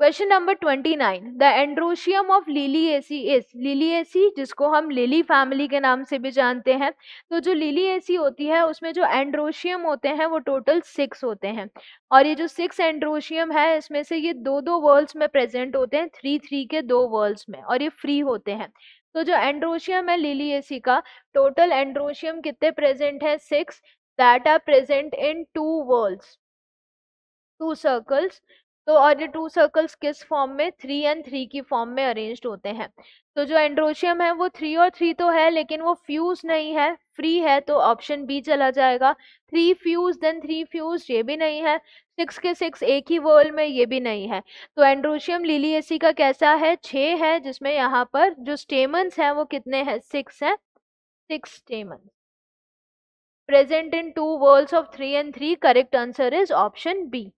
question number twenty nine the androecium of liliaceae is liliaceae जिसको हम lily family के नाम से भी जानते हैं तो जो लिलीएसी होती है उसमें जो एंड्रोशियम होते हैं वो टोटल सिक्स होते हैं और ये जो सिक्स एंड्रोशियम है इसमें से ये दो दो वर्ल्ड्स में प्रेजेंट होते हैं थ्री थ्री के दो वर्ल्ड्स में और ये फ्री होते हैं तो जो एंड्रोशियम है लिलीएसी का टोटल एंड्रोशियम कितने प्रेजेंट है six that are present in two whorls two circles तो और ये टू सर्कल्स किस फॉर्म में थ्री एंड थ्री की फॉर्म में अरेंज्ड होते हैं तो जो एंड्रोशियम है वो थ्री और थ्री तो है लेकिन वो फ्यूज नहीं है फ्री है तो ऑप्शन बी चला जाएगा three fused then three fused ये भी नहीं है सिक्स के सिक्स एक ही वर्ल्ड में ये भी नहीं है तो एंड्रोशियम लिलियसी का कैसा है छः है जिसमें यहाँ पर जो स्टेमन्स हैं वो कितने हैं सिक्स हैं six stamen present in two whorl of three and three correct answer is option B